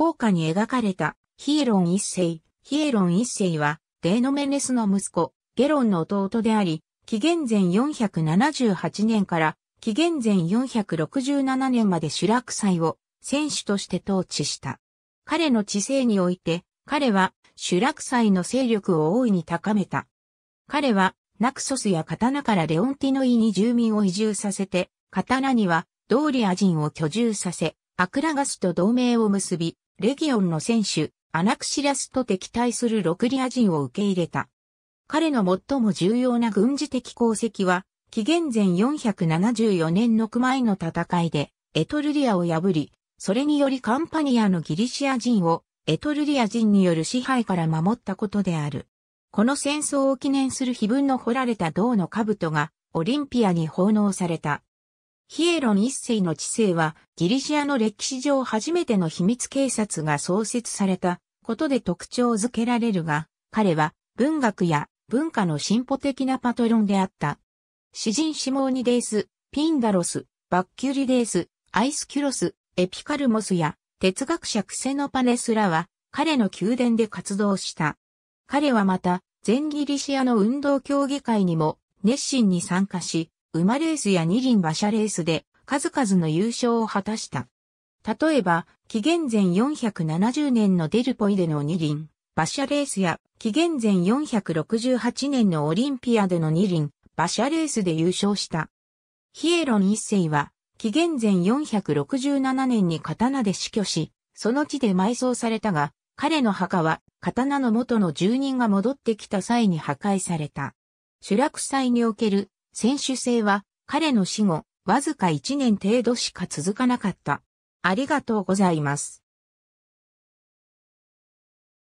効果に描かれたヒエロン一世。ヒエロン一世はデーノメネスの息子、ゲロンの弟であり、紀元前478年から紀元前467年までシュラク祭を選手として統治した。彼の知性において、彼はシュラク祭の勢力を大いに高めた。彼はナクソスや刀からレオンティノイに住民を移住させて、刀にはドーリア人を居住させ、アクラガスと同盟を結び、レギオンの選手、アナクシラスと敵対するロクリア人を受け入れた。彼の最も重要な軍事的功績は、紀元前474年の熊井の戦いで、エトルリアを破り、それによりカンパニアのギリシア人をエトルリア人による支配から守ったことである。この戦争を記念する碑文の彫られた銅の兜がオリンピアに奉納された。ヒエロン一世の治世は、ギリシアの歴史上初めての秘密警察が創設されたことで特徴づけられるが、彼は文学や文化の進歩的なパトロンであった。詩人シモーニデース、ピンダロス、バッキュリデース、アイスキュロス、エピカルモスや哲学者クセノパネスらは、彼の宮殿で活動した。彼はまた、全ギリシアの運動競技会にも熱心に参加し、馬レースや二輪馬車レースで数々の優勝を果たした。例えば、紀元前470年のデルポイでの二輪、馬車レースや、紀元前468年のオリンピアでの二輪、馬車レースで優勝した。ヒエロン一世は、紀元前467年に刀で死去し、その地で埋葬されたが、彼の墓は、刀の元の住人が戻ってきた際に破壊された。主落祭における選手制は彼の死後、わずか1年程度しか続かなかった。ありがとうございます。